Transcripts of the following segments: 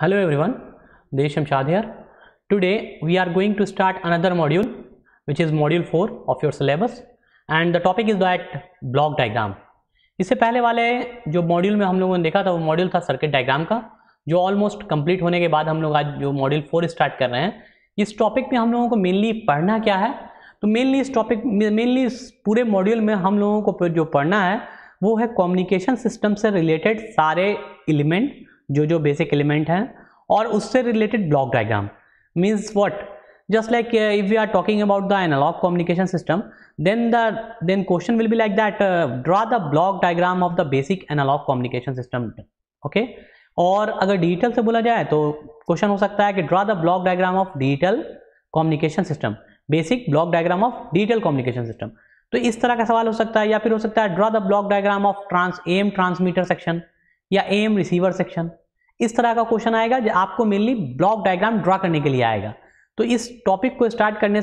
Hello everyone, Desh Shamshad here. Today we are going to start another module which is module 4 of your syllabus and the topic is that block diagram. इससे पहले वाले जो module में हम लोगों ने देखा था वो मॉड्यूल था सर्किट डायग्राम का जो ऑलमोस्ट कंप्लीट होने के बाद हम लोग आज जो मॉड्यूल फोर स्टार्ट कर रहे हैं इस टॉपिक में हम लोगों को मेनली पढ़ना क्या है तो मेनली इस टॉपिक मेनली इस पूरे मॉड्यूल में हम लोगों को जो पढ़ना है वो है कम्युनिकेशन सिस्टम से रिलेटेड सारे एलिमेंट जो जो बेसिक एलिमेंट हैं और उससे related block diagram means what just like if you are talking about the analog communication system then the then question will be like that that the block diagram of the basic analog communication system okay और अगर digital से बोला जाए तो question हो सकता है कि draw the block diagram of digital communication system basic block diagram of digital communication system तो इस तरह का सवाल हो सकता है या फिर हो सकता है draw the block diagram of trans um transmitter section या एम रिसीवर सेक्शन इस तरह का क्वेश्चन आएगा जो आपको मेनली ब्लॉक डायग्राम ड्रा करने के लिए आएगा तो इस टॉपिक को स्टार्ट करने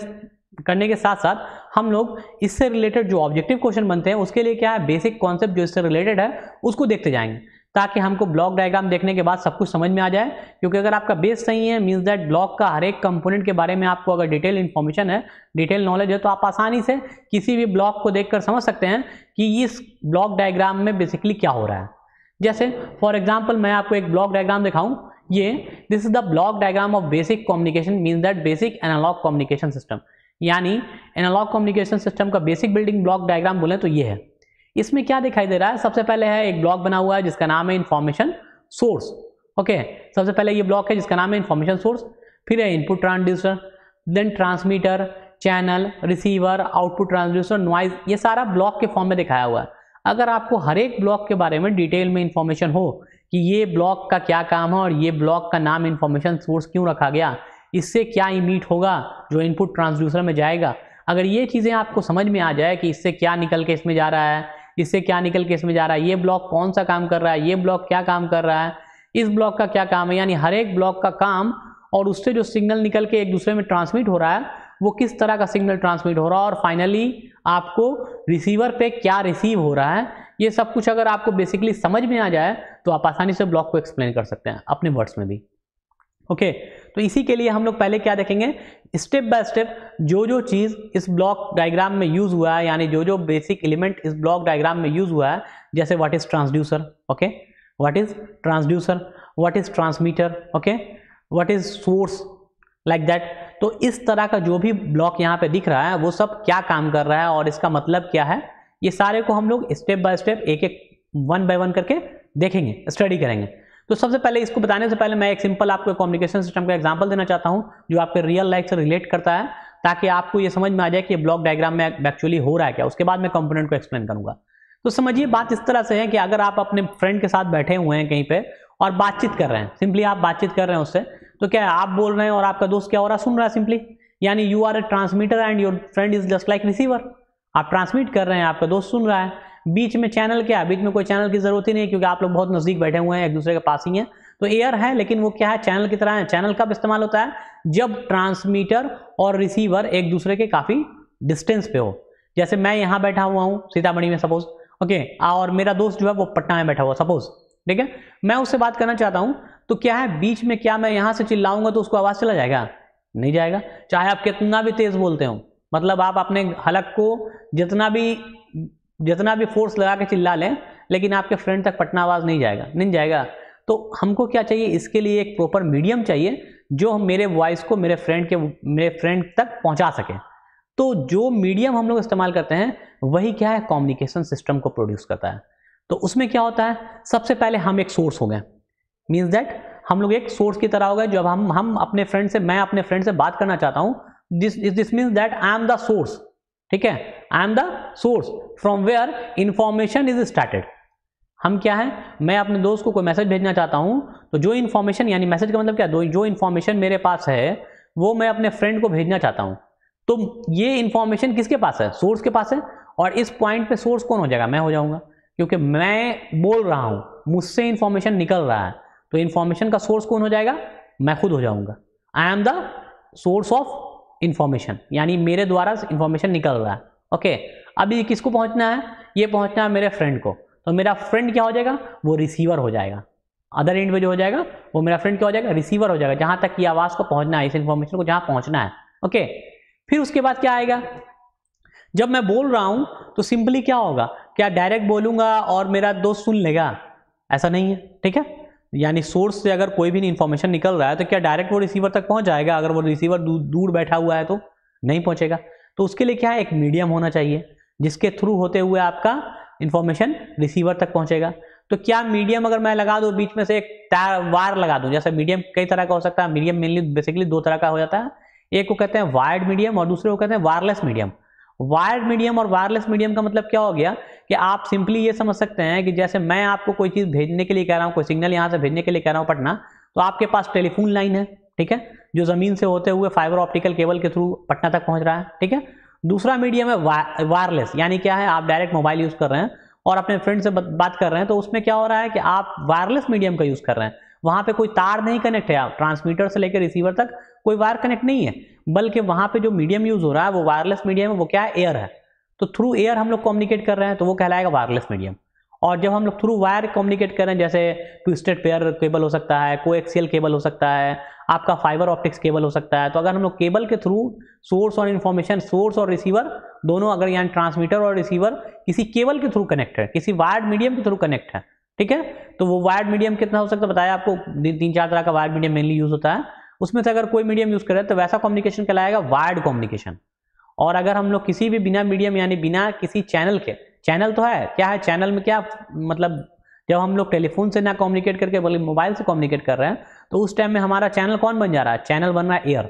करने के साथ साथ हम लोग इससे रिलेटेड जो ऑब्जेक्टिव क्वेश्चन बनते हैं उसके लिए क्या है बेसिक कॉन्सेप्ट जो इससे रिलेटेड है उसको देखते जाएंगे ताकि हमको ब्लॉक डायग्राम देखने के बाद सब कुछ समझ में आ जाए क्योंकि अगर आपका बेस सही है मीन्स दैट ब्लॉक का हर एक कंपोनेंट के बारे में आपको अगर डिटेल इन्फॉर्मेशन है डिटेल नॉलेज है तो आप आसानी से किसी भी ब्लॉक को देखकर समझ सकते हैं कि इस ब्लॉक डायग्राम में बेसिकली क्या हो रहा है जैसे फॉर एग्जाम्पल मैं आपको एक ब्लॉक डायग्राम दिखाऊं ये this is the block diagram of basic communication mean that basic analog communication system यानी एनालॉग कम्युनिकेशन सिस्टम का बेसिक बिल्डिंग ब्लॉक डायग्राम बोले तो ये है इसमें क्या दिखाई दे रहा है सबसे पहले है एक ब्लॉक बना हुआ है जिसका नाम है इन्फॉर्मेशन सोर्स ओके सबसे पहले ये ब्लॉक है जिसका नाम है इन्फॉर्मेशन सोर्स फिर है input transducer then transmitter channel receiver output transducer noise ये सारा ब्लॉक के फॉर्म में दिखाया हुआ है अगर आपको हर एक ब्लॉक के बारे में डिटेल में इंफॉर्मेशन हो कि ये ब्लॉक का क्या काम है और ये ब्लॉक का नाम इन्फॉर्मेशन सोर्स क्यों रखा गया इससे क्या इमीट होगा जो इनपुट ट्रांसड्यूसर में जाएगा अगर ये चीज़ें आपको समझ में आ जाए कि इससे क्या निकल के इसमें जा रहा है इससे क्या निकल के इसमें जा रहा है ये ब्लॉक कौन सा काम कर रहा है ये ब्लॉक क्या काम कर रहा है इस ब्लॉक का क्या काम है यानी हर एक ब्लॉक का काम और उससे जो सिग्नल निकल के एक दूसरे में ट्रांसमिट हो रहा है वो किस तरह का सिग्नल ट्रांसमिट हो रहा है और फाइनली आपको रिसीवर पे क्या रिसीव हो रहा है ये सब कुछ अगर आपको बेसिकली समझ में आ जाए तो आप आसानी से ब्लॉक को एक्सप्लेन कर सकते हैं अपने वर्ड्स में भी ओके okay, तो इसी के लिए हम लोग पहले क्या देखेंगे स्टेप बाय स्टेप जो जो चीज़ इस ब्लॉक डायग्राम में यूज़ हुआ है यानी जो जो बेसिक एलिमेंट इस ब्लॉक डायग्राम में यूज़ हुआ है जैसे what is transducer okay what is transducer what is transmitter okay what is source like that तो इस तरह का जो भी ब्लॉक यहाँ पे दिख रहा है वो सब क्या काम कर रहा है और इसका मतलब क्या है ये सारे को हम लोग स्टेप बाय स्टेप एक एक वन बाय वन करके देखेंगे स्टडी करेंगे तो सबसे पहले इसको बताने से पहले मैं एक सिंपल आपको कम्युनिकेशन सिस्टम का एग्जाम्पल देना चाहता हूँ जो आपके रियल लाइफ से रिलेट करता है ताकि आपको ये समझ में आ जाए कि ब्लॉक डायग्राम में एक्चुअली हो रहा है क्या उसके बाद मैं कंपोनेंट को एक्सप्लेन करूंगा तो समझिए बात इस तरह से है कि अगर आप अपने फ्रेंड के साथ बैठे हुए हैं कहीं पे और बातचीत कर रहे हैं सिंपली आप बातचीत कर रहे हैं उससे तो क्या है आप बोल रहे हैं और आपका दोस्त क्या हो रहा सुन रहा है सिंपली यानी you are a transmitter and your friend is just like receiver आप ट्रांसमिट कर रहे हैं आपका दोस्त सुन रहा है बीच में चैनल क्या बीच में कोई चैनल की जरूरत ही नहीं है क्योंकि आप लोग बहुत नजदीक बैठे हुए हैं एक दूसरे के पास ही हैं तो एयर है लेकिन वो क्या है चैनल की तरह है चैनल कब इस्तेमाल होता है जब ट्रांसमीटर और रिसीवर एक दूसरे के काफ़ी डिस्टेंस पे हो जैसे मैं यहाँ बैठा हुआ हूँ सीतामढ़ी में सपोज ओके और मेरा दोस्त जो है वो पटना में बैठा हुआ सपोज ठीक है मैं उससे बात करना चाहता हूँ तो क्या है बीच में क्या मैं यहां से चिल्लाऊंगा तो उसको आवाज चला जाएगा नहीं जाएगा चाहे आप कितना भी तेज बोलते हो मतलब आप अपने हलक को जितना भी जितना भी फोर्स लगा के चिल्ला लें लेकिन आपके फ्रेंड तक पटना आवाज नहीं जाएगा नहीं जाएगा तो हमको क्या चाहिए इसके लिए एक प्रॉपर मीडियम चाहिए जो हम मेरे वॉइस को मेरे फ्रेंड के मेरे फ्रेंड तक पहुंचा सकें तो जो मीडियम हम लोग इस्तेमाल करते हैं वही क्या है कम्युनिकेशन सिस्टम को प्रोड्यूस करता है तो उसमें क्या होता है सबसे पहले हम एक सोर्स हो गए मीन्स दैट हम लोग एक सोर्स की तरह हो गए जब हम हम अपने फ्रेंड से मैं अपने फ्रेंड से बात करना चाहता हूँ this this means that I am the source ठीक है I am the source from where information is started हम क्या है मैं अपने दोस्त को कोई मैसेज भेजना चाहता हूँ तो जो इन्फॉर्मेशन यानी मैसेज का मतलब क्या दो जो इन्फॉर्मेशन मेरे पास है वो मैं अपने फ्रेंड को भेजना चाहता हूँ तो ये इन्फॉर्मेशन किसके पास है सोर्स के पास है और इस पॉइंट पे सोर्स कौन हो जाएगा मैं हो जाऊँगा क्योंकि मैं बोल रहा हूँ मुझसे इन्फॉर्मेशन निकल रहा है तो इन्फॉर्मेशन का सोर्स कौन हो जाएगा मैं खुद हो जाऊंगा I am the source of information यानी मेरे द्वारा इन्फॉर्मेशन निकल रहा है ओके okay, अभी किसको पहुंचना है ये पहुंचना है मेरे फ्रेंड को तो मेरा फ्रेंड क्या हो जाएगा वो रिसीवर हो जाएगा अदर एंड में जो हो जाएगा वो मेरा फ्रेंड क्या हो जाएगा रिसीवर हो जाएगा जहाँ तक ये आवाज़ को पहुँचना है इस इन्फॉर्मेशन को जहाँ पहुँचना है ओके okay, फिर उसके बाद क्या आएगा जब मैं बोल रहा हूँ तो सिंपली क्या होगा क्या डायरेक्ट बोलूँगा और मेरा दोस्त सुन लेगा ऐसा नहीं है ठीक है यानी सोर्स से अगर कोई भी इन्फॉर्मेशन निकल रहा है तो क्या डायरेक्ट वो रिसीवर तक पहुंच जाएगा अगर वो रिसीवर दूर, दूर बैठा हुआ है तो नहीं पहुंचेगा तो उसके लिए क्या है एक मीडियम होना चाहिए जिसके थ्रू होते हुए आपका इन्फॉर्मेशन रिसीवर तक पहुंचेगा तो क्या मीडियम अगर मैं लगा दूँ बीच में से एक तार वायर लगा दूँ जैसे मीडियम कई तरह का हो सकता है मीडियम मेनली बेसिकली दो तरह का हो जाता है एक को कहते हैं वायर्ड मीडियम और दूसरे को कहते हैं वायरलेस मीडियम वायर्ड मीडियम और वायरलेस मीडियम का मतलब क्या हो गया कि आप सिंपली ये समझ सकते हैं कि जैसे मैं आपको कोई चीज़ भेजने के लिए कह रहा हूँ कोई सिग्नल यहाँ से भेजने के लिए कह रहा हूँ पटना तो आपके पास टेलीफोन लाइन है ठीक है जो ज़मीन से होते हुए फाइबर ऑप्टिकल केबल के थ्रू पटना तक पहुँच रहा है ठीक है दूसरा मीडियम है वायरलेस यानी क्या है आप डायरेक्ट मोबाइल यूज़ कर रहे हैं और अपने फ्रेंड से बात कर रहे हैं तो उसमें क्या हो रहा है कि आप वायरलेस मीडियम का यूज़ कर रहे हैं वहां पे कोई तार नहीं कनेक्ट है ट्रांसमीटर से लेकर रिसीवर तक कोई वायर कनेक्ट नहीं है बल्कि वहां पे जो मीडियम यूज हो रहा है वो वायरलेस मीडियम है वो क्या है एयर है तो थ्रू एयर हम लोग कम्युनिकेट कर रहे हैं तो वो कहलाएगा वायरलेस मीडियम और जब हम लोग थ्रू वायर कम्युनिकेट कर रहे हैं जैसे ट्विस्टेड पेयर केबल हो सकता है को केबल हो सकता है आपका फाइबर ऑप्टिक्स केबल हो सकता है तो अगर हम लोग केबल के थ्रू सोर्स और इन्फॉर्मेशन सोर्स और रिसीवर दोनों अगर यहाँ ट्रांसमीटर और रिसीवर किसी केबल के थ्रू कनेक्ट है किसी वायर्ड मीडियम के थ्रू कनेक्ट है ठीक है तो वो वायर्ड मीडियम कितना हो सकता है बताया आपको तीन चार तरह का वायर्ड मीडियम मेनली यूज होता है उसमें से अगर कोई मीडियम यूज करें तो वैसा कम्युनिकेशन कहलाएगा वायर्ड कम्युनिकेशन और अगर हम लोग किसी भी बिना मीडियम यानी बिना किसी चैनल के चैनल तो है क्या है चैनल में क्या मतलब जब हम लोग टेलीफोन से ना कम्युनिकेट करके बल्कि मोबाइल से कम्युनिकेट कर रहे हैं तो उस टाइम में हमारा चैनल कौन बन जा रहा है चैनल बन रहा है एयर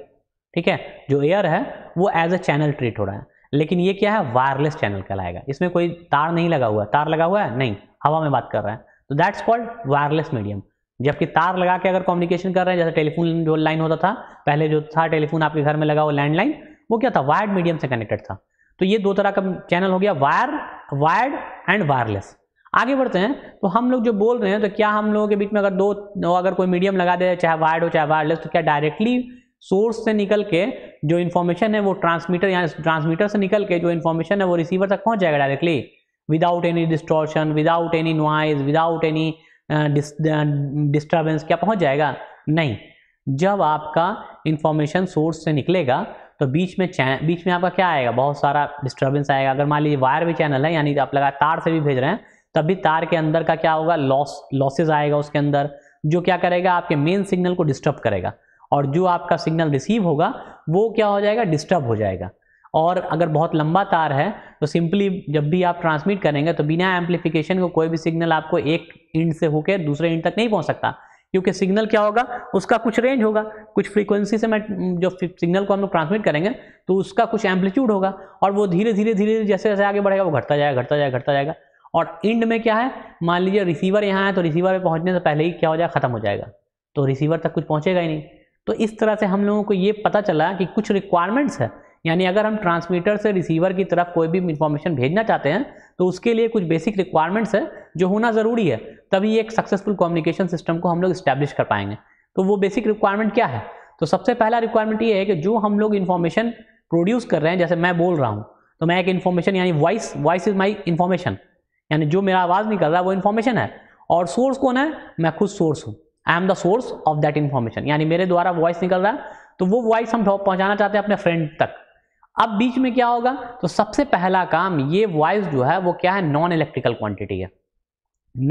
ठीक है जो एयर है वो एज अ चैनल ट्रीट हो रहा है लेकिन ये क्या है वायरलेस चैनल कहलाएगा इसमें कोई तार नहीं लगा हुआ है तार लगा हुआ है नहीं हवा में बात कर रहे हैं तो दैट्स कॉल्ड वायरलेस मीडियम जबकि तार लगा के अगर कम्युनिकेशन कर रहे हैं जैसे टेलीफोन जो लाइन होता था पहले जो था टेलीफोन आपके घर में लगा वो लैंडलाइन वो क्या था वायर्ड मीडियम से कनेक्टेड था तो ये दो तरह का चैनल हो गया वायर वायर्ड एंड वायरलेस आगे बढ़ते हैं तो हम लोग जो बोल रहे हैं तो क्या हम लोगों के बीच में अगर दो अगर कोई मीडियम लगा दे चाहे वायर्ड हो चाहे वायरलेस तो क्या डायरेक्टली सोर्स से निकल के जो इन्फॉर्मेशन है वो ट्रांसमीटर या ट्रांसमीटर से निकल के जो इन्फॉर्मेशन है वो रिसीवर तक पहुंच जाएगा directly without any distortion without any noise without any disturbance क्या पहुंच जाएगा नहीं जब आपका इंफॉर्मेशन सोर्स से निकलेगा तो बीच में बीच में आपका क्या आएगा बहुत सारा डिस्टर्बेंस आएगा अगर मान लीजिए वायर भी चैनल है यानी आप लगा तार से भी भेज रहे हैं तब भी तार के अंदर का क्या होगा लॉस लॉसेज आएगा उसके अंदर जो क्या करेगा आपके मेन सिग्नल को डिस्टर्ब करेगा और जो आपका सिग्नल रिसीव होगा वो क्या हो जाएगा डिस्टर्ब हो जाएगा और अगर बहुत लंबा तार है तो सिंपली जब भी आप ट्रांसमिट करेंगे तो बिना एम्पलीफिकेशन को कोई भी सिग्नल आपको एक इंड से होकर दूसरे इंड तक नहीं पहुँच सकता क्योंकि सिग्नल क्या होगा उसका कुछ रेंज होगा कुछ फ्रीक्वेंसी से मैं जो सिग्नल को हम लोग ट्रांसमिट करेंगे तो उसका कुछ एम्पलीट्यूड होगा और वो धीरे धीरे धीरे धीरे जैसे जैसे आगे बढ़ेगा वो घटता जाएगा घटता जाएगा घटता जाएगा और इंड में क्या है मान लीजिए रिसीवर यहाँ है तो रिसीवर पर पहुँचने से पहले ही क्या हो जाएगा ख़त्म हो जाएगा तो रिसीवर तक कुछ पहुँचेगा ही नहीं तो इस तरह से हम लोगों को ये पता चला कि कुछ रिक्वायरमेंट्स है यानी अगर हम ट्रांसमीटर से रिसीवर की तरफ कोई भी इन्फॉर्मेशन भेजना चाहते हैं तो उसके लिए कुछ बेसिक रिक्वायरमेंट्स है जो होना ज़रूरी है तभी एक सक्सेसफुल कम्युनिकेशन सिस्टम को हम लोग इस्टेब्लिश कर पाएंगे तो वो बेसिक रिक्वायरमेंट क्या है तो सबसे पहला रिक्वायरमेंट ये है कि जो हम लोग इन्फॉर्मेशन प्रोड्यूस कर रहे हैं जैसे मैं बोल रहा हूँ तो मैं एक इन्फॉर्मेशन यानी voice voice is my information यानी जो मेरा आवाज़ निकल रहा है वो इन्फॉर्मेशन है और सोर्स कौन है मैं खुद सोर्स हूँ I am the source of that information यानी मेरे द्वारा वॉइस निकल रहा है तो वो वॉइस हम पहुँचाना चाहते हैं अपने फ्रेंड तक अब बीच में क्या होगा तो सबसे पहला काम ये वॉइस जो है वो क्या है नॉन इलेक्ट्रिकल क्वांटिटी है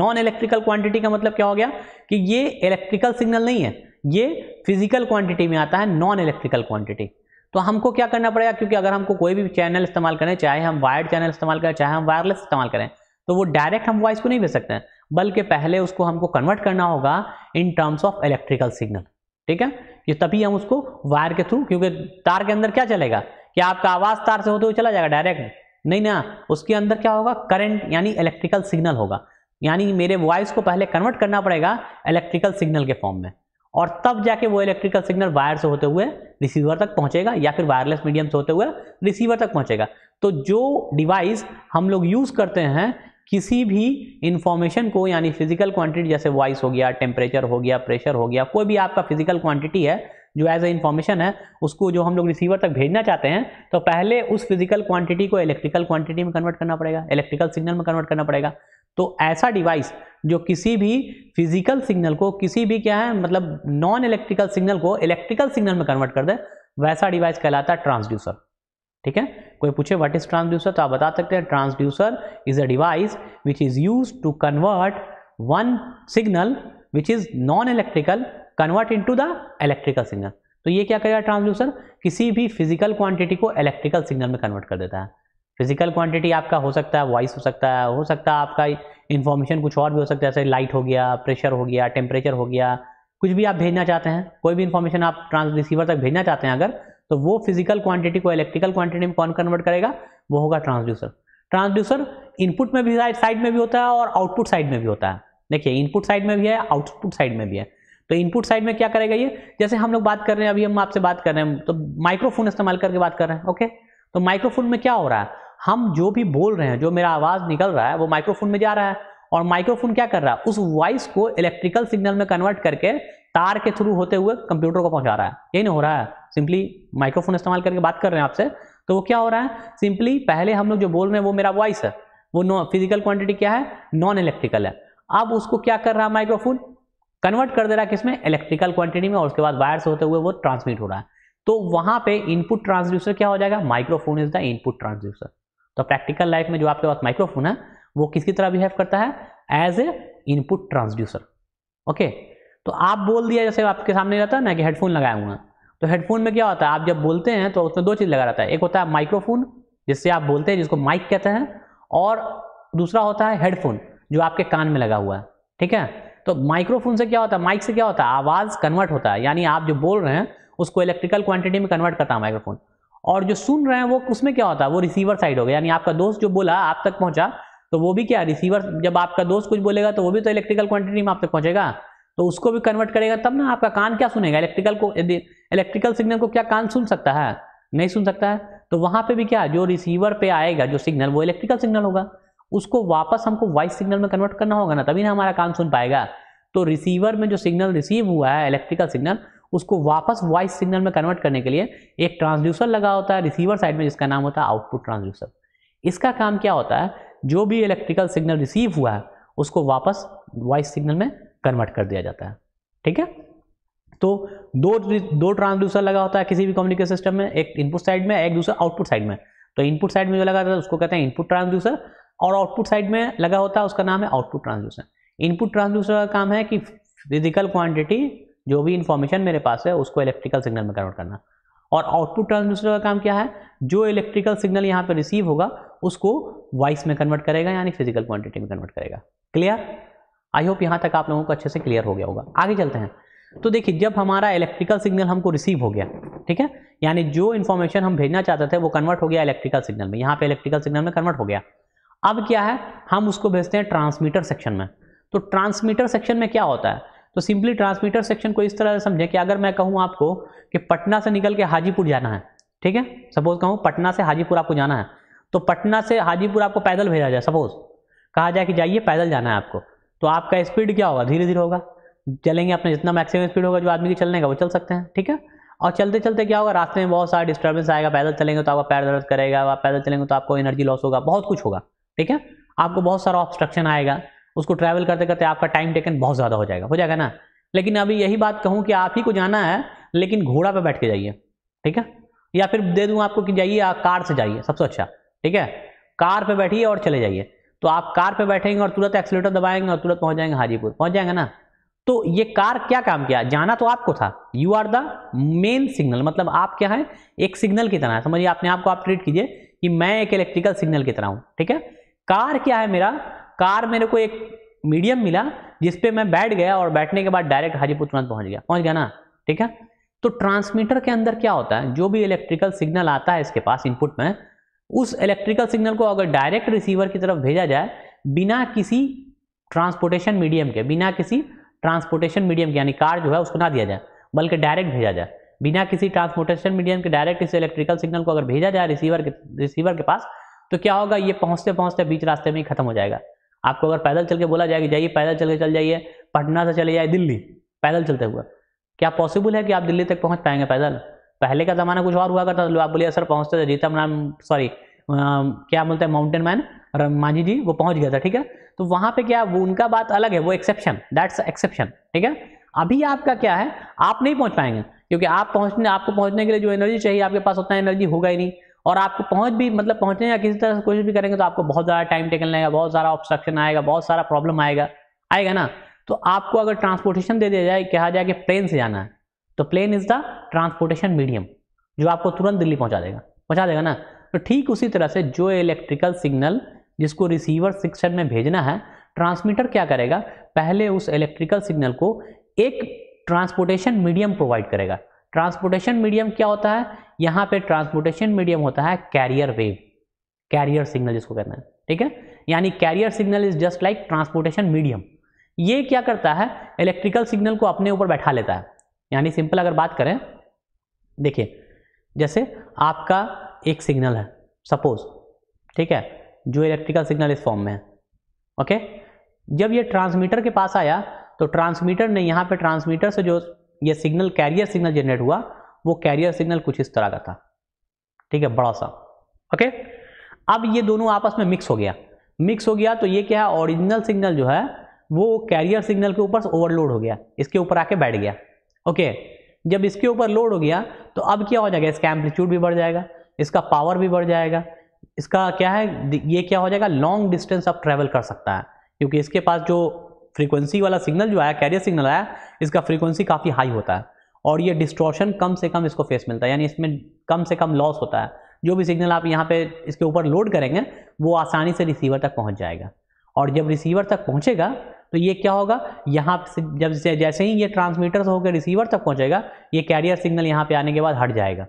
नॉन इलेक्ट्रिकल क्वांटिटी का मतलब क्या हो गया कि ये इलेक्ट्रिकल सिग्नल नहीं है ये फिजिकल क्वांटिटी में आता है नॉन इलेक्ट्रिकल क्वांटिटी तो हमको क्या करना पड़ेगा क्योंकि अगर हमको कोई भी चैनल इस्तेमाल करें चाहे हम वायर्ड चैनल इस्तेमाल करें चाहे हम वायरलेस इस्तेमाल करें तो वो डायरेक्ट हम वॉइस को नहीं भेज सकते हैं बल्कि पहले उसको हमको कन्वर्ट करना होगा in terms of electrical signal ठीक है ये तभी हम उसको वायर के थ्रू क्योंकि तार के अंदर क्या चलेगा या आपका आवाज तार से होते हुए चला जाएगा डायरेक्ट नहीं ना उसके अंदर क्या होगा करंट यानी इलेक्ट्रिकल सिग्नल होगा यानी मेरे वॉइस को पहले कन्वर्ट करना पड़ेगा इलेक्ट्रिकल सिग्नल के फॉर्म में और तब जाके वो इलेक्ट्रिकल सिग्नल वायर से होते हुए रिसीवर तक पहुंचेगा या फिर वायरलेस मीडियम से होते हुए रिसीवर तक पहुंचेगा तो जो डिवाइस हम लोग यूज़ करते हैं किसी भी इंफॉर्मेशन को यानी फिजिकल क्वांटिटी जैसे वॉइस हो गया टेम्परेचर हो गया प्रेशर हो गया कोई भी आपका फिजिकल क्वांटिटी है जो एज ए इन्फॉर्मेशन है उसको जो हम लोग रिसीवर तक भेजना चाहते हैं तो पहले उस फिजिकल क्वांटिटी को इलेक्ट्रिकल क्वांटिटी में कन्वर्ट करना पड़ेगा इलेक्ट्रिकल सिग्नल में कन्वर्ट करना पड़ेगा तो ऐसा डिवाइस जो किसी भी फिजिकल सिग्नल को किसी भी क्या है मतलब नॉन इलेक्ट्रिकल सिग्नल को इलेक्ट्रिकल सिग्नल में कन्वर्ट कर दे वैसा डिवाइस कहलाता है ट्रांसड्यूसर ठीक है कोई पूछे व्हाट इज ट्रांसड्यूसर तो आप बता सकते हैं transducer is a device which is use to convert one signal which is non electrical convert into the electrical signal तो ये क्या करेगा ट्रांसड्यूसर किसी भी फिजिकल क्वांटिटी को इलेक्ट्रिकल सिग्नल में कन्वर्ट कर देता है फिजिकल क्वांटिटी आपका हो सकता है वॉइस हो सकता है हो सकता है आपका इन्फॉर्मेशन कुछ और भी हो सकता है जैसे लाइट हो गया प्रेशर हो गया टेम्परेचर हो गया कुछ भी आप भेजना चाहते हैं कोई भी इन्फॉर्मेशन आप ट्रांस रिसीवर तक भेजना चाहते हैं अगर तो वो फिजिकल क्वांटिटी को इलेक्ट्रिकल क्वांटिटी में कौन कन्वर्ट करेगा वो होगा ट्रांसड्यूसर ट्रांसड्यूसर इनपुट में भी साइड में भी होता है और आउटपुट साइड में भी होता है देखिए इनपुट साइड में भी है आउटपुट साइड में भी है तो इनपुट साइड में क्या करेगा ये जैसे हम लोग बात कर रहे हैं अभी हम आपसे बात कर रहे हैं तो माइक्रोफोन इस्तेमाल करके बात कर रहे हैं ओके तो माइक्रोफोन में क्या हो रहा है हम जो भी बोल रहे हैं जो मेरा आवाज़ निकल रहा है वो माइक्रोफोन में जा रहा है और माइक्रोफोन क्या कर रहा है उस वॉइस को इलेक्ट्रिकल सिग्नल में कन्वर्ट करके तार के थ्रू होते हुए कंप्यूटर को पहुंचा रहा है यही नहीं हो रहा है सिंपली माइक्रोफोन इस्तेमाल करके बात कर रहे हैं आपसे तो वो क्या हो रहा है सिंपली पहले हम लोग जो बोल रहे हैं वो मेरा वॉइस है वो नो फिजिकल क्वांटिटी क्या है नॉन इलेक्ट्रिकल है अब उसको क्या कर रहा है माइक्रोफोन कन्वर्ट कर दे रहा है किसमें इलेक्ट्रिकल क्वांटिटी में और उसके बाद वायर से होते हुए वो ट्रांसमिट हो रहा है तो वहां पे इनपुट ट्रांसड्यूसर क्या हो जाएगा microphone is the input transducer तो प्रैक्टिकल लाइफ में जो आपके पास माइक्रोफोन है वो किसकी तरह बिहेव करता है as a input transducer okay तो आप बोल दिया जैसे आपके सामने रहता है ना कि हेडफोन लगाए हुए हैं तो हेडफोन में क्या होता है आप जब बोलते हैं तो उसमें दो चीज़ लगा रहता है एक होता है माइक्रोफोन जिससे आप बोलते हैं जिसको माइक कहते हैं और दूसरा होता है हेडफोन जो आपके कान में लगा हुआ है ठीक है तो माइक्रोफोन से क्या होता है माइक से क्या होता है आवाज़ कन्वर्ट होता है यानी आप जो बोल रहे हैं उसको इलेक्ट्रिकल क्वांटिटी में कन्वर्ट करता है माइक्रोफोन और जो सुन रहे हैं वो उसमें क्या होता है वो रिसीवर साइड हो गया यानी आपका दोस्त जो बोला आप तक पहुंचा तो वो भी क्या रिसीवर जब आपका दोस्त कुछ बोलेगा तो वो भी तो इलेक्ट्रिकल क्वांटिटी में आप तक पहुंचेगा तो उसको भी कन्वर्ट करेगा तब ना आपका कान क्या सुनेगा इलेक्ट्रिकल को इलेक्ट्रिकल सिग्नल को क्या कान सुन सकता है नहीं सुन सकता है तो वहां पे भी क्या जो रिसीवर पे आएगा जो सिग्नल वो इलेक्ट्रिकल सिग्नल होगा उसको वापस हमको वॉइस सिग्नल में कन्वर्ट करना होगा ना तभी ना हमारा कान सुन पाएगा तो रिसीवर में जो सिग्नल रिसीव हुआ है इलेक्ट्रिकल सिग्नल उसको वापस वॉइस सिग्नल में कन्वर्ट करने के लिए एक ट्रांसड्यूसर लगा होता है रिसीवर साइड में जिसका नाम होता है आउटपुट ट्रांसड्यूसर इसका काम क्या होता है जो भी इलेक्ट्रिकल सिग्नल रिसीव हुआ है उसको वापस वॉइस सिग्नल में कन्वर्ट कर दिया जाता है ठीक है तो दो दो ट्रांसड्यूसर लगा होता है किसी भी कम्युनिकेशन सिस्टम में एक इनपुट साइड में एक दूसरा आउटपुट साइड में तो इनपुट साइड में जो लगा रहता है उसको कहते हैं इनपुट ट्रांसड्यूसर और आउटपुट साइड में लगा होता है उसका नाम है आउटपुट ट्रांसड्यूसर इनपुट ट्रांसड्यूसर का काम है कि फिजिकल क्वांटिटी जो भी इन्फॉर्मेशन मेरे पास है उसको इलेक्ट्रिकल सिग्नल में कन्वर्ट करना और आउटपुट ट्रांसड्यूसर का काम क्या है जो इलेक्ट्रिकल सिग्नल यहाँ पर रिसीव होगा उसको वॉइस में कन्वर्ट करेगा यानी फिजिकल क्वांटिटी में कन्वर्ट करेगा क्लियर आई होप यहाँ तक आप लोगों को अच्छे से क्लियर हो गया होगा आगे चलते हैं तो देखिए जब हमारा इलेक्ट्रिकल सिग्नल हमको रिसीव हो गया ठीक है यानी जो इन्फॉर्मेशन हम भेजना चाहते थे वो कन्वर्ट हो गया इलेक्ट्रिकल सिग्नल में यहाँ पे इलेक्ट्रिकल सिग्नल में कन्वर्ट हो गया अब क्या है हम उसको भेजते हैं ट्रांसमीटर सेक्शन में तो ट्रांसमीटर सेक्शन में क्या होता है तो सिंपली ट्रांसमीटर सेक्शन को इस तरह से समझें कि अगर मैं कहूँ आपको कि पटना से निकल के हाजीपुर जाना है ठीक है सपोज कहूँ पटना से हाजीपुर आपको जाना है तो पटना से हाजीपुर आपको पैदल भेजा जाए सपोज कहा जाए कि जाइए पैदल जाना है आपको तो आपका स्पीड क्या होगा धीरे धीरे होगा चलेंगे अपने जितना मैक्सिमम स्पीड होगा जो आदमी की चलने का वो चल सकते हैं ठीक है और चलते चलते क्या होगा रास्ते में बहुत सारा डिस्टर्बेंस आएगा पैदल चलेंगे तो आपका पैर दर्द करेगा पैदल चलेंगे तो आपको एनर्जी लॉस होगा बहुत कुछ होगा ठीक है आपको बहुत सारा ऑब्स्ट्रक्शन आएगा उसको ट्रैवल करते करते आपका टाइम टेकन बहुत ज़्यादा हो जाएगा हो जाएगा ना लेकिन अभी यही बात कहूँ कि आप ही को जाना है लेकिन घोड़ा पर बैठ के जाइए ठीक है या फिर दे दूँ आपको कि जाइए आप कार से जाइए सबसे अच्छा ठीक है कार पर बैठिए और चले जाइए तो आप कार पर बैठेंगे और तुरंत एक्सीटर दबाएंगे और तुरंत पहुंच जाएंगे हाजीपुर पहुंच जाएंगे ना तो ये कार क्या काम किया जाना तो आपको था you are the main signal मतलब आप क्या है एक सिग्नल की तरह समझिए आपने आपको आप ट्रीट कीजिए कि मैं एक इलेक्ट्रिकल सिग्नल की तरह हूँ ठीक है कार क्या है मेरा कार मेरे को एक मीडियम मिला जिसपे मैं बैठ गया और बैठने के बाद डायरेक्ट हाजीपुर तुरंत पहुंच गया पहुंच गया ना ठीक है तो ट्रांसमीटर के अंदर क्या होता है जो भी इलेक्ट्रिकल सिग्नल आता है इसके पास इनपुट में उस इलेक्ट्रिकल सिग्नल को अगर डायरेक्ट रिसीवर की तरफ भेजा जाए बिना किसी ट्रांसपोर्टेशन मीडियम के बिना किसी ट्रांसपोर्टेशन मीडियम के यानी कार जो है उसको ना दिया जाए बल्कि डायरेक्ट भेजा जाए बिना किसी ट्रांसपोर्टेशन मीडियम के डायरेक्ट इस इलेक्ट्रिकल सिग्नल को अगर भेजा जाए रिसीवर के रिसीवर के पास तो क्या होगा ये पहुंचते पहुंचते बीच रास्ते में ही खत्म हो जाएगा आपको अगर पैदल चल के बोला जाएगा जाइए पैदल चल के चल जाइए पटना से चले जाए दिल्ली पैदल चलते हुए क्या पॉसिबल है कि आप दिल्ली तक पहुंच पाएंगे पैदल पहले का ज़माना कुछ और हुआ करता था आप बोलिए सर पहुंचते थे जीतम राम सॉरी क्या बोलते हैं माउंटेन मैन मांझी जी वो पहुंच गया था ठीक है तो वहाँ पे क्या वो उनका बात अलग है वो एक्सेप्शन दैट्स एक्सेप्शन ठीक है अभी आपका क्या है आप नहीं पहुँच पाएंगे क्योंकि आप पहुँचने आपको पहुँचने के लिए जो एनर्जी चाहिए आपके पास उतना एनर्जी होगा ही नहीं और आपको पहुंच भी मतलब पहुंचने या किसी तरह से कोशिश भी करेंगे तो आपको बहुत ज़्यादा टाइम टेकन लगेगा बहुत सारा ऑब्स्ट्रक्शन आएगा बहुत सारा प्रॉब्लम आएगा आएगा ना तो आपको अगर ट्रांसपोर्टेशन दे दिया जाए कहा जाए कि प्लेन से जाना है तो plane is the transportation medium जो आपको तुरंत दिल्ली पहुंचा देगा पहुंचा देगा ना तो ठीक उसी तरह से जो इलेक्ट्रिकल सिग्नल जिसको रिसीवर सिक्सन में भेजना है ट्रांसमीटर क्या करेगा पहले उस इलेक्ट्रिकल सिग्नल को एक ट्रांसपोर्टेशन मीडियम प्रोवाइड करेगा ट्रांसपोर्टेशन मीडियम क्या होता है यहाँ पे ट्रांसपोर्टेशन मीडियम होता है कैरियर वेव कैरियर सिग्नल जिसको कहते हैं ठीक है यानी carrier signal is just like transportation medium ये क्या करता है इलेक्ट्रिकल सिग्नल को अपने ऊपर बैठा लेता है यानी सिंपल अगर बात करें देखिए जैसे आपका एक सिग्नल है सपोज ठीक है जो इलेक्ट्रिकल सिग्नल इस फॉर्म में है ओके जब ये ट्रांसमीटर के पास आया तो ट्रांसमीटर ने यहाँ पे ट्रांसमीटर से जो ये सिग्नल कैरियर सिग्नल जनरेट हुआ वो कैरियर सिग्नल कुछ इस तरह का था ठीक है बड़ा सा ओके अब ये दोनों आपस में मिक्स हो गया मिक्स हो गया तो ये क्या है ओरिजिनल सिग्नल जो है वो कैरियर सिग्नल के ऊपर ओवरलोड हो गया इसके ऊपर आके बैठ गया ओके जब इसके ऊपर लोड हो गया तो अब क्या हो जाएगा इसका एम्पलीट्यूड भी बढ़ जाएगा इसका पावर भी बढ़ जाएगा इसका क्या है ये क्या हो जाएगा लॉन्ग डिस्टेंस अब ट्रेवल कर सकता है क्योंकि इसके पास जो फ्रीक्वेंसी वाला सिग्नल जो आया कैरियर सिग्नल आया इसका फ्रीक्वेंसी काफ़ी हाई होता है और ये डिस्ट्रॉशन कम से कम इसको फेस मिलता है यानी इसमें कम से कम लॉस होता है जो भी सिग्नल आप यहाँ पे इसके ऊपर लोड करेंगे वो आसानी से रिसीवर तक पहुँच जाएगा और जब रिसीवर तक पहुँचेगा तो ये क्या होगा यहाँ से जब से जैसे ही ये ट्रांसमीटर से होकर रिसीवर तक पहुँचेगा ये कैरियर सिग्नल यहाँ पर आने के बाद हट जाएगा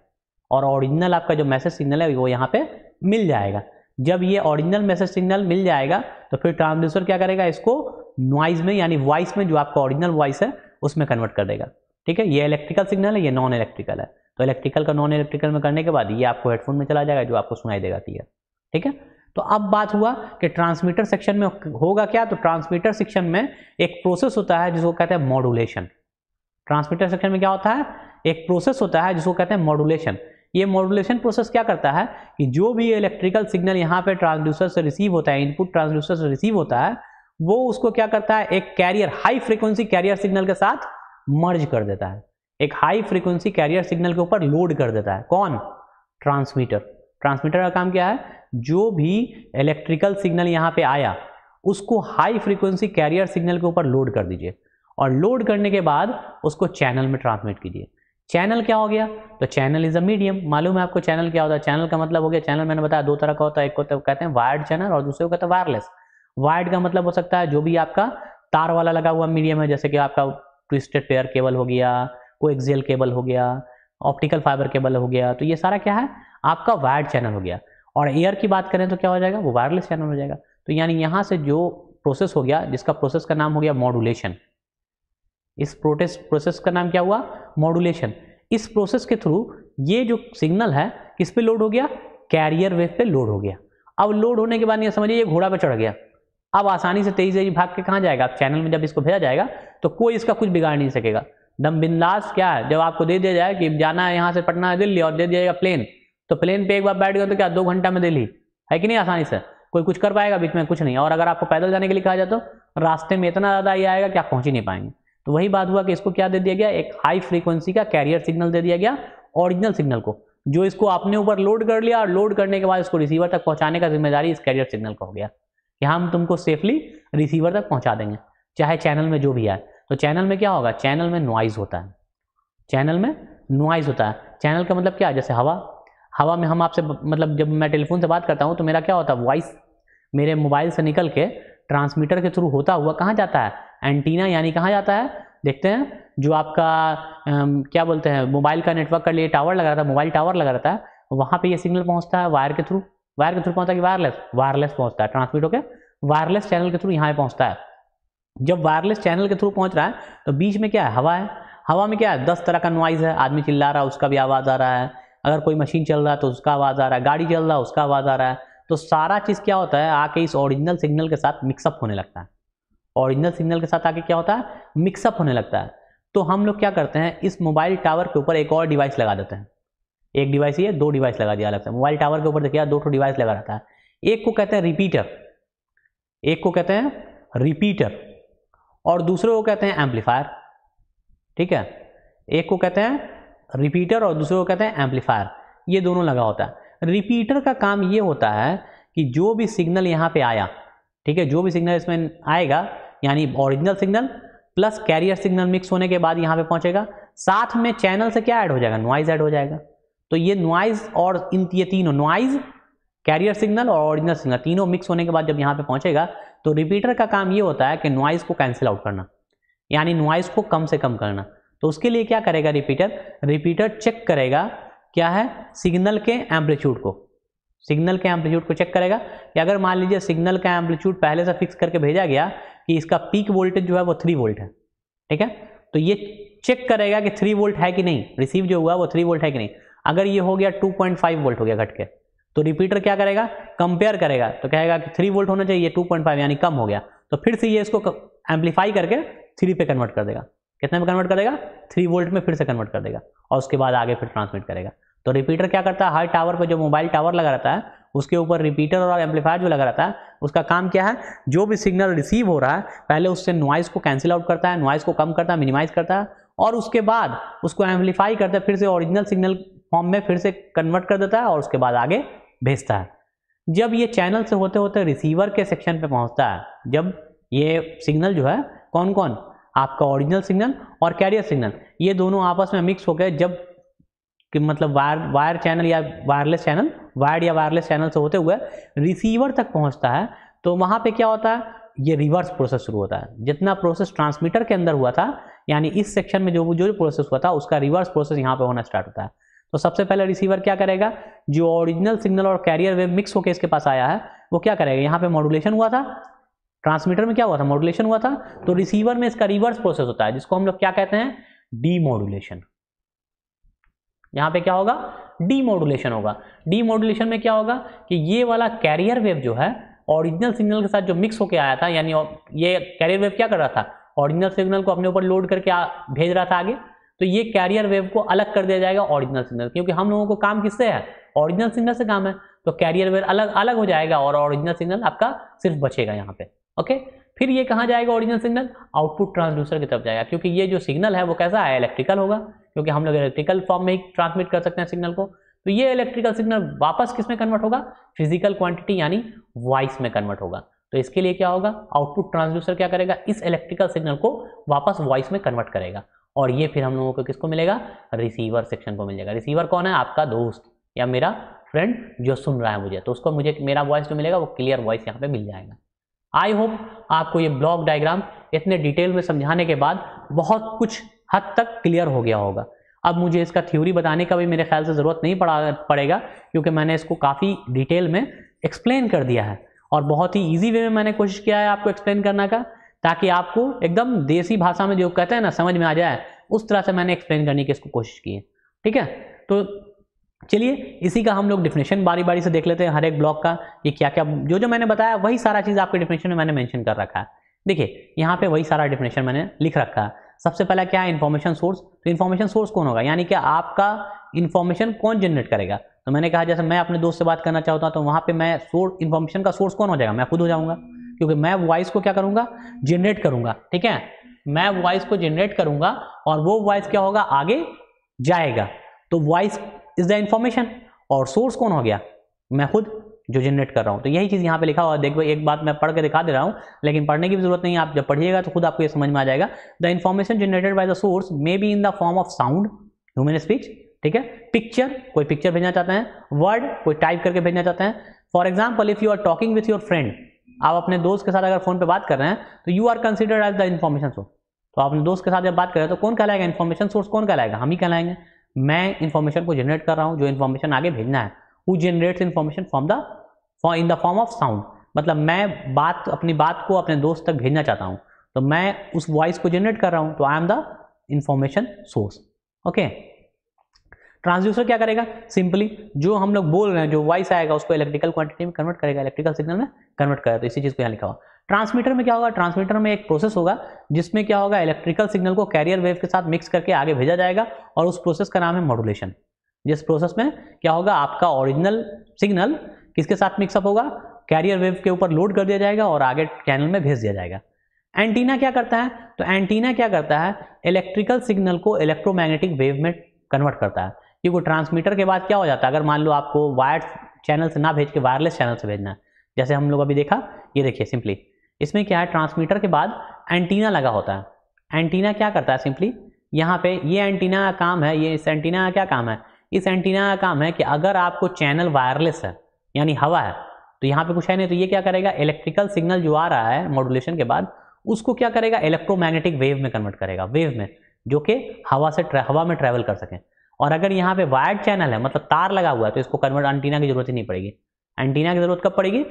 और ओरिजिनल आपका जो मैसेज सिग्नल है वो यहाँ पर मिल जाएगा जब ये ओरिजिनल मैसेज सिग्नल मिल जाएगा तो फिर ट्रांसड्यूसर क्या करेगा इसको नॉइज में यानी वॉइस में जो आपका ओरिजिनल वॉइस है उसमें कन्वर्ट कर देगा ठीक है ये इलेक्ट्रिकल सिग्नल है ये नॉन इलेक्ट्रिकल है तो इलेक्ट्रिकल का नॉन इलेक्ट्रिकल में करने के बाद ये आपको हेडफोन में चला जाएगा जो आपको सुनाई देगा क्लियर ठीक है तो अब बात हुआ कि ट्रांसमीटर सेक्शन में होगा क्या तो ट्रांसमीटर सेक्शन में एक प्रोसेस होता है जिसको कहते हैं मॉडुलेशन ट्रांसमीटर सेक्शन में क्या होता है एक प्रोसेस होता है जिसको कहते हैं मॉडुलेशन ये मॉडुलेशन प्रोसेस क्या करता है कि जो भी इलेक्ट्रिकल सिग्नल यहाँ पे ट्रांसड्यूसर से रिसीव होता है इनपुट ट्रांसड्यूसर से रिसीव होता है वो उसको क्या करता है एक carrier high frequency carrier signal के साथ मर्ज कर देता है एक हाई फ्रिक्वेंसी कैरियर सिग्नल के ऊपर लोड कर देता है कौन ट्रांसमीटर ट्रांसमीटर का काम क्या है जो भी इलेक्ट्रिकल सिग्नल यहाँ पे आया उसको हाई फ्रिक्वेंसी कैरियर सिग्नल के ऊपर लोड कर दीजिए और लोड करने के बाद उसको चैनल में ट्रांसमिट कीजिए चैनल क्या हो गया तो चैनल इज अ मीडियम मालूम है आपको चैनल क्या होता है चैनल का मतलब हो गया चैनल मैंने बताया दो तरह का होता है एक को तो कहते हैं वायर्ड चैनल और दूसरे को कहते हैं वायरलेस वायर्ड का मतलब हो सकता है जो भी आपका तार वाला लगा हुआ मीडियम है जैसे कि आपका ट्विस्टेड पेयर केबल हो गया को एक्जेल केबल हो गया ऑप्टिकल फाइबर केबल हो गया तो ये सारा क्या है आपका वायर्ड चैनल हो गया और एयर की बात करें तो क्या हो जाएगा वो वायरलेस चैनल हो जाएगा तो यानी यहाँ से जो प्रोसेस हो गया जिसका प्रोसेस का नाम हो गया मॉडुलेशन इस प्रोटेस प्रोसेस का नाम क्या हुआ मॉडुलेशन इस प्रोसेस के थ्रू ये जो सिग्नल है किस पे लोड हो गया कैरियर वेव पे लोड हो गया अब लोड होने के बाद ये समझिए ये घोड़ा पे चढ़ गया अब आसानी से तेईस भाग के कहाँ जाएगा आप चैनल में जब इसको भेजा जाएगा तो कोई इसका कुछ बिगाड़ नहीं सकेगा दम बिंदास क्या है जब आपको दे दिया जाए कि जाना है यहाँ से पटना है दिल्ली और दे दिया जाएगा प्लेन तो प्लेन पे एक बार बैठ गया तो क्या दो घंटा में दिल्ली है कि नहीं आसानी से कोई कुछ कर पाएगा बीच में कुछ नहीं और अगर आपको पैदल जाने के लिए कहा जाए तो रास्ते में इतना ज़्यादा ये आएगा कि आप पहुँच ही नहीं पाएंगे तो वही बात हुआ कि इसको क्या दे दिया गया एक हाई फ्रीक्वेंसी का कैरियर सिग्नल दे दिया गया ओरिजिनल सिग्नल को जो इसको अपने ऊपर लोड कर लिया और लोड करने के बाद इसको रिसीवर तक पहुंचाने का जिम्मेदारी इस कैरियर सिग्नल का हो गया यहाँ हम तुमको सेफली रिसीवर तक पहुँचा देंगे चाहे चैनल में जो भी आए तो चैनल में क्या होगा चैनल में नॉइज़ होता है चैनल में नॉइज़ होता है चैनल का मतलब क्या है जैसे हवा हवा में हम आपसे मतलब जब मैं टेलीफोन से बात करता हूँ तो मेरा क्या होता है वॉइस मेरे मोबाइल से निकल के ट्रांसमीटर के थ्रू होता हुआ कहाँ जाता है एंटीना यानी कहाँ जाता है देखते हैं जो आपका अम, क्या बोलते हैं मोबाइल का नेटवर्क का लिए टावर लगा रहता है मोबाइल टावर लगा रहता है वहाँ पे ये सिग्नल पहुँचता है वायर के थ्रू वायर के थ्रू पहुंचा कि वायरलेस वायरलेस पहुंचता है ट्रांसमिट होकर वायरलेस चैनल के थ्रू यहाँ पहुंचता है जब वायरलेस चैनल के थ्रू पहुंच रहा है तो बीच में क्या है हवा है हवा में क्या है दस तरह का नॉइज़ है आदमी चिल्ला रहा है उसका भी आवाज़ आ रहा है अगर कोई मशीन चल रहा है तो उसका आवाज़ आ रहा है गाड़ी चल रहा है उसका आवाज़ आ रहा है तो सारा चीज़ क्या होता है आके इस ओरिजिनल सिग्नल के साथ मिक्सअप होने लगता है ओरिजिनल सिग्नल के साथ आके क्या होता है मिक्सअप होने लगता है तो हम लोग क्या करते हैं इस मोबाइल टावर के ऊपर एक और डिवाइस लगा देते हैं एक डिवाइस ये दो डिवाइस लगा दिया अलग से मोबाइल टावर के ऊपर देखिए दो ठो डिवाइस लगा रहता है एक को कहते हैं रिपीटर एक को कहते हैं रिपीटर और दूसरे को कहते हैं एम्पलीफायर ठीक है एक को कहते हैं रिपीटर और दूसरे को कहते हैं एम्पलीफायर ये दोनों लगा होता है रिपीटर का काम ये होता है कि जो भी सिग्नल यहाँ पे आया ठीक है जो भी सिग्नल इसमें आएगा यानी original signal plus carrier signal mix होने के बाद यहाँ पे पहुँचेगा साथ में चैनल से क्या ऐड हो जाएगा नॉइज ऐड हो जाएगा तो ये नॉइज और इन ये तीनों नॉइज कैरियर सिग्नल और ओरिजिनल सिग्नल तीनों मिक्स होने के बाद जब यहाँ पे पहुंचेगा तो रिपीटर का काम ये होता है कि नॉइज़ को कैंसिल आउट करना यानी नॉइज़ को कम से कम करना तो उसके लिए क्या करेगा रिपीटर रिपीटर चेक करेगा क्या है सिग्नल के एम्पलीट्यूड को सिग्नल के एम्पलीट्यूड को चेक करेगा कि अगर मान लीजिए सिग्नल का एम्पलीट्यूड पहले से फिक्स करके भेजा गया कि इसका पीक वोल्टेज जो है वो थ्री वोल्ट है ठीक है तो ये चेक करेगा कि थ्री वोल्ट है कि नहीं रिसीव जो हुआ वो थ्री वोल्ट है कि नहीं अगर ये हो गया 2.5 वोल्ट हो गया घट के तो रिपीटर क्या करेगा कंपेयर करेगा तो कहेगा कि थ्री वोल्ट होना चाहिए टू पॉइंट फाइव यानी कम हो गया तो फिर से ये इसको एम्पलीफाई करके थ्री पे कन्वर्ट कर देगा कितने में कन्वर्ट करेगा थ्री वोल्ट में फिर से कन्वर्ट कर देगा और उसके बाद आगे फिर ट्रांसमिट करेगा तो रिपीटर क्या करता है हाई टावर पर जो मोबाइल टावर लगा रहता है उसके ऊपर रिपीटर और एम्पलीफायर जो लगा रहता है उसका काम क्या है जो भी सिग्नल रिसीव हो रहा है पहले उससे नॉइज़ को कैंसिल आउट करता है नॉइज़ को कम करता है मिनिमाइज करता है और उसके बाद उसको एम्पलीफाई करता है फिर से ओरिजिनल सिग्नल फॉर्म में फिर से कन्वर्ट कर देता है और उसके बाद आगे भेजता है जब ये चैनल से होते होते रिसीवर के सेक्शन पे पहुंचता है जब ये सिग्नल जो है कौन कौन आपका ओरिजिनल सिग्नल और कैरियर सिग्नल ये दोनों आपस में मिक्स हो गए जब कि मतलब वायर वायर चैनल या वायरलेस चैनल वायर्ड या वायरलेस चैनल से होते हुए रिसीवर तक पहुंचता है तो वहाँ पे क्या होता है ये रिवर्स प्रोसेस शुरू होता है जितना प्रोसेस ट्रांसमीटर के अंदर हुआ था यानी इस सेक्शन में जो जो प्रोसेस हुआ था उसका रिवर्स प्रोसेस यहाँ पे होना स्टार्ट होता है तो सबसे पहले रिसीवर क्या करेगा जो ओरिजिनल सिग्नल और कैरियर वेव मिक्स होकर इसके पास आया है वो क्या करेगा यहाँ पे मॉडुलेशन हुआ था ट्रांसमीटर में क्या हुआ था मॉडुलेशन हुआ था तो रिसीवर में इसका रिवर्स प्रोसेस होता है जिसको हम लोग क्या कहते हैं डी मॉडुलेशन यहाँ पे क्या होगा डी मॉडुलेशन होगा डी मॉडुलेशन में क्या होगा कि ये वाला कैरियर वेव जो है ओरिजिनल सिग्नल के साथ जो मिक्स होकर आया था यानी ये कैरियर वेव क्या कर रहा था ओरिजिनल सिग्नल को अपने ऊपर लोड करके भेज रहा था आगे तो ये कैरियर वेव को अलग कर दिया जाएगा ओरिजिनल सिग्नल क्योंकि हम लोगों को काम किससे है ओरिजिनल सिग्नल से काम है तो कैरियर वेव अलग अलग हो जाएगा और ओरिजिनल सिग्नल आपका सिर्फ बचेगा यहाँ पे ओके फिर ये कहाँ जाएगा ओरिजिनल सिग्नल आउटपुट ट्रांसड्यूसर की तरफ जाएगा क्योंकि ये जो सिग्नल है वो कैसा है इलेक्ट्रिकल होगा क्योंकि हम लोग इलेक्ट्रिकल फॉर्म में ही ट्रांसमिट कर सकते हैं सिग्नल को तो ये इलेक्ट्रिकल सिग्नल वापस किस में कन्वर्ट होगा फिजिकल क्वांटिटी यानी वॉइस में कन्वर्ट होगा तो इसके लिए क्या होगा आउटपुट ट्रांसड्यूसर क्या करेगा इस इलेक्ट्रिकल सिग्नल को वापस वॉइस में कन्वर्ट करेगा और ये फिर हम लोगों को किसको मिलेगा रिसीवर सेक्शन को मिल जाएगा रिसीवर कौन है आपका दोस्त या मेरा फ्रेंड जो सुन रहा है मुझे तो उसको मुझे मेरा वॉइस जो मिलेगा वो क्लियर वॉइस यहाँ पे मिल जाएगा आई होप आपको ये ब्लॉक डायग्राम इतने डिटेल में समझाने के बाद बहुत कुछ हद तक क्लियर हो गया होगा अब मुझे इसका थ्योरी बताने का भी मेरे ख्याल से ज़रूरत नहीं पड़ा पड़ेगा क्योंकि मैंने इसको काफ़ी डिटेल में एक्सप्लेन कर दिया है और बहुत ही ईजी वे में मैंने कोशिश किया है आपको एक्सप्लेन करना का ताकि आपको एकदम देसी भाषा में जो कहते हैं ना समझ में आ जाए उस तरह से मैंने एक्सप्लेन करने की इसको कोशिश की है ठीक है तो चलिए इसी का हम लोग डिफिनेशन बारी बारी से देख लेते हैं हर एक ब्लॉक का ये क्या क्या जो जो मैंने बताया वही सारा चीज़ आपके डिफिनेशन में मैंने मेंशन कर रखा है देखिए यहाँ पे वही सारा डिफिनेशन मैंने लिख रखा है सबसे पहला क्या है इन्फॉर्मेशन सोर्स तो इन्फॉर्मेशन सोर्स कौन होगा यानी कि आपका इन्फॉर्मेशन कौन जनरेट करेगा तो मैंने कहा जैसे मैं अपने दोस्त से बात करना चाहता हूँ तो वहाँ पे मैं सोर्स इन्फॉर्मेशन का सोर्स कौन हो जाएगा मैं खुद हो जाऊँगा क्योंकि मैं वॉइस को क्या करूंगा जनरेट करूंगा ठीक है मैं वॉइस को जनरेट करूंगा और वो वॉइस क्या होगा आगे जाएगा तो वॉइस इज द इंफॉर्मेशन और सोर्स कौन हो गया मैं खुद जो जनरेट कर रहा हूँ तो यही चीज़ यहाँ पे लिखा हुआ है भाई एक बात मैं पढ़ के दिखा दे रहा हूँ लेकिन पढ़ने की भी जरूरत नहीं आप जब पढ़िएगा तो खुद आपको ये समझ में आ जाएगा the information generated by the source may be in the form of sound human speech ठीक है पिक्चर कोई पिक्चर भेजना चाहते हैं वर्ड कोई टाइप करके भेजना चाहते हैं for example if you are talking with your friend आप अपने दोस्त के साथ अगर फोन पे बात कर रहे हैं तो you are considered as the information source तो आप अपने दोस्त के साथ जब बात कर रहे हैं तो कौन कहलाएगा इन्फॉर्मेशन सोर्स कौन कहलाएगा हम ही कहलाएंगे मैं इन्फॉर्मेशन को जनरेट कर रहा हूँ जो इन्फॉर्मेशन आगे भेजना है वो generates information from the in the form of sound मतलब मैं बात अपनी बात को अपने दोस्त तक भेजना चाहता हूँ तो मैं उस वॉइस को जनरेट कर रहा हूँ तो I am the information source okay transducer क्या करेगा सिंपली जो हम लोग बोल रहे हैं जो वॉइस आएगा उसको इलेक्ट्रिकल क्वांटिटी में कन्वर्ट करेगा इलेक्ट्रिकल सिग्नल में कन्वर्ट करेगा तो इसी चीज़ को यहाँ लिखा हुआ ट्रांसमीटर में क्या होगा ट्रांसमीटर में एक प्रोसेस होगा जिसमें क्या होगा इलेक्ट्रिकल सिग्नल को कैरियर वेव के साथ मिक्स करके आगे भेजा जाएगा और उस प्रोसेस का नाम है मॉडुलेशन जिस प्रोसेस में क्या होगा आपका ओरिजिनल सिग्नल किसके साथ मिक्सअप होगा कैरियर वेव के ऊपर लोड कर दिया जाएगा और आगे चैनल में भेज दिया जाएगा एंटीना क्या करता है तो एंटीना क्या करता है इलेक्ट्रिकल सिग्नल को इलेक्ट्रोमैग्नेटिक वेव में कन्वर्ट करता है क्योंकि ट्रांसमीटर के बाद क्या हो जाता है अगर मान लो आपको वायर चैनल से ना भेज के वायरलेस चैनल से भेजना है जैसे हम लोग अभी देखा ये देखिए सिंपली इसमें क्या है ट्रांसमीटर के बाद एंटीना लगा होता है एंटीना क्या करता है सिंपली यहाँ पे ये एंटीना का काम है ये इस एंटीना का क्या काम है इस एंटीना का काम है कि अगर आपको चैनल वायरलेस है यानी हवा है तो यहाँ पे कुछ है नहीं तो ये क्या करेगा इलेक्ट्रिकल सिग्नल जो आ रहा है मॉडुलेशन के बाद उसको क्या करेगा इलेक्ट्रोमैग्नेटिक वेव में कन्वर्ट करेगा वेव में जो कि हवा से हवा में ट्रेवल कर सकें और अगर यहाँ पे वायर्ड चैनल है मतलब तार लगा हुआ है तो इसको कन्वर्ट एंटीना की जरूरत ही नहीं पड़ेगी एंटीना की जरूरत कब पड़ेगी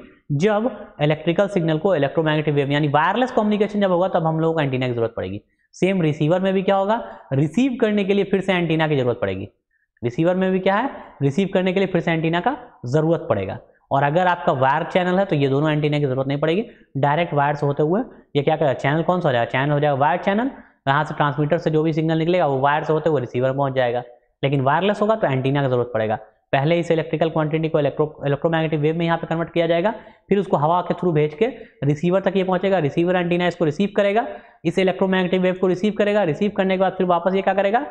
जब इलेक्ट्रिकल सिग्नल को इलेक्ट्रोमैग्नेटिक वेव यानी वायरलेस कम्युनिकेशन जब होगा तब हम लोगों को एंटीना की जरूरत पड़ेगी सेम रिसीवर में भी क्या होगा रिसीव करने के लिए फिर से एंटीना की जरूरत पड़ेगी रिसीवर में भी क्या है रिसीव करने के लिए फिर से एंटीना का जरूरत पड़ेगा और अगर आपका वायर चैनल है तो ये दोनों एंटीना की जरूरत नहीं पड़ेगी डायरेक्ट वायर से होते हुए ये क्या करेगा चैनल कौन सा हो जाएगा चैनल हो जाएगा वायर चैनल यहाँ से ट्रांसमीटर से जो भी सिग्नल निकलेगा वो वायर से होते हुए रिसीवर पहुंच जाएगा लेकिन वायरलेस होगा तो एंटीना की जरूरत पड़ेगा पहले इस इलेक्ट्रिकल क्वांटिटी को इलेक्ट्रो इलेक्ट्रोमैग्नेटिक वेव में यहाँ पे कन्वर्ट किया जाएगा फिर उसको हवा के थ्रू भेज के रिसीवर तक ये पहुँचेगा रिसीवर एंटीना इसको रिसीव करेगा इस इलेक्ट्रोमैग्नेटिक वेव को रिसीव करेगा रिसीव करने के बाद फिर वापस ये क्या करेगा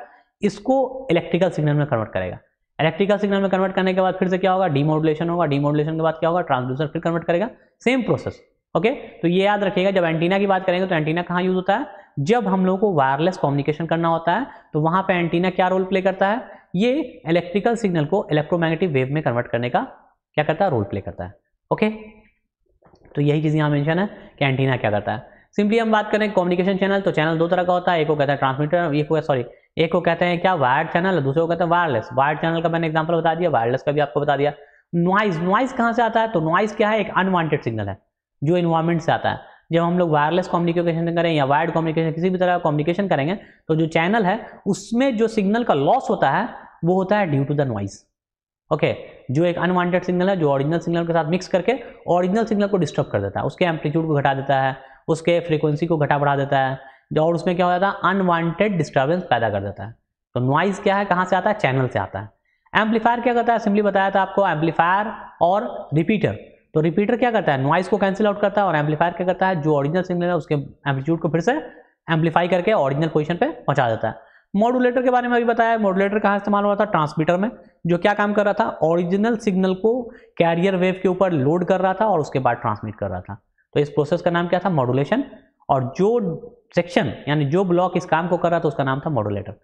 इसको इलेक्ट्रिकल सिग्नल में कन्वर्ट करेगा इलेक्ट्रिकल सिग्नल में कन्वर्ट करने के बाद फिर से क्या होगा डीमोडुलेशन होगा डीमोडुलेशन के बाद क्या होगा ट्रांसड्यूसर फिर कन्वर्ट करेगा सेम प्रोसेस ओके तो ये याद रखिएगा जब एंटीना की बात करेंगे तो एंटीना कहाँ यूज होता है जब हम लोगों को वायरलेस कम्युनिकेशन करना होता है तो वहां पे एंटीना क्या रोल प्ले करता है ये इलेक्ट्रिकल सिग्नल को इलेक्ट्रोमैग्नेटिक वेव में कन्वर्ट करने का क्या करता है रोल प्ले करता है ओके तो यही चीज़ यहां मैंशन है कि एंटीना क्या करता है सिंपली हम बात करें कम्युनिकेशन चैनल तो चैनल दो तरह का होता है एक को कहते हैं ट्रांसमीटर एक सॉरी एक को कहते हैं क्या वायर्ड चैनल दूसरे को कहते हैं वायरलेस वायर्ड चैनल का मैंने एग्जाम्पल बता दिया वायरलेस का भी आपको बता दिया नॉइज नॉइज कहां से आता है तो नॉइज क्या है एक अनवांटेड सिग्नल है जो इन्वायरमेंट से आता है जब हम लोग वायरलेस कम्युनिकेशन करें या वायर्ड कम्युनिकेशन किसी भी तरह का कम्युनिकेशन करेंगे तो जो चैनल है उसमें जो सिग्नल का लॉस होता है वो होता है due to the noise okay जो एक अनवांटेड सिग्नल है जो ओरिजिनल सिग्नल के साथ मिक्स करके ओरिजिनल सिग्नल को डिस्टर्ब कर देता है उसके एम्पलीट्यूड को घटा देता है उसके फ्रीक्वेंसी को घटा बढ़ा देता है और उसमें क्या हो जाता है अनवांटेड डिस्टर्बेंस पैदा कर देता है तो नॉइज़ क्या है कहाँ से आता है चैनल से आता है एम्पलीफायर क्या करता है सिंपली बताया था आपको एम्पलीफायर और रिपीटर तो रिपीटर क्या करता है नॉइस को कैंसिल आउट करता है और एम्पलीफायर क्या करता है जो ऑरिजिनल सिग्नल है उसके एम्पलीट्यूड को फिर से एम्पलीफाई करके ऑरिजिनल पोजिशन पर पहुंचा देता है मॉडुलेटर के बारे में अभी बताया मॉडुलेटर कहाँ इस्तेमाल हो रहा था ट्रांसमीटर में जो क्या काम कर रहा था ओरिजिनल सिग्नल को कैरियर वेव के ऊपर लोड कर रहा था और उसके बाद ट्रांसमिट कर रहा था तो इस प्रोसेस का नाम क्या था मॉडुलेशन और जो सेक्शन यानी जो ब्लॉक इस काम को कर रहा था उसका नाम था मॉडुलेटर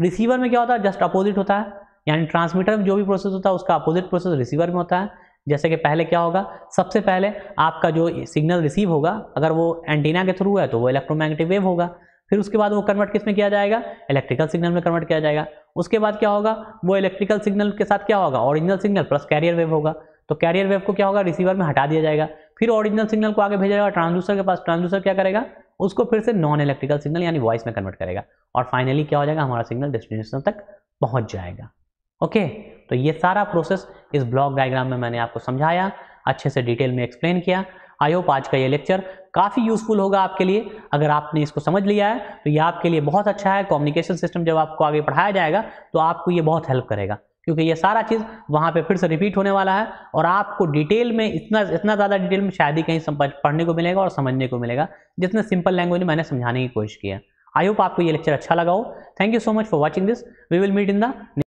रिसीवर में क्या होता है जस्ट अपोजिट होता है यानी ट्रांसमीटर में जो भी प्रोसेस होता है उसका अपोजिट प्रोसेस रिसीवर में होता है जैसे कि पहले क्या होगा सबसे पहले आपका जो सिग्नल रिसीव होगा अगर वो एंटीना के थ्रू है तो वो इलेक्ट्रोमैग्नेटिक वेव होगा फिर उसके बाद वो कन्वर्ट किस में किया जाएगा इलेक्ट्रिकल सिग्नल में कन्वर्ट किया जाएगा उसके बाद क्या होगा वो इलेक्ट्रिकल सिग्नल के साथ क्या होगा original signal plus carrier wave होगा तो कैरियर वेव को क्या होगा रिसीवर में हटा दिया जाएगा फिर ओरिजिनल सिग्नल को आगे भेजा जाएगा ट्रांसड्यूसर के पास ट्रांसड्यूसर क्या करेगा उसको फिर से नॉन इलेक्ट्रिकल सिग्नल यानी वॉइस में कन्वर्ट करेगा और फाइनली क्या हो जाएगा हमारा सिग्नल डेस्टिनेशन तक पहुंच जाएगा ओके तो ये सारा प्रोसेस इस ब्लॉक डायग्राम में मैंने आपको समझाया अच्छे से डिटेल में एक्सप्लेन किया आई होप आज का ये लेक्चर काफ़ी यूजफुल होगा आपके लिए अगर आपने इसको समझ लिया है तो ये आपके लिए बहुत अच्छा है कम्युनिकेशन सिस्टम जब आपको आगे पढ़ाया जाएगा तो आपको ये बहुत हेल्प करेगा क्योंकि ये सारा चीज़ वहाँ पे फिर से रिपीट होने वाला है और आपको डिटेल में इतना इतना ज़्यादा डिटेल में शायद ही कहीं पढ़ने को मिलेगा और समझने को मिलेगा जितने सिंपल लैंग्वेज में मैंने समझाने की कोशिश की है आई होप आपको ये लेक्चर अच्छा लगा हो thank you so much for watching this we will meet in the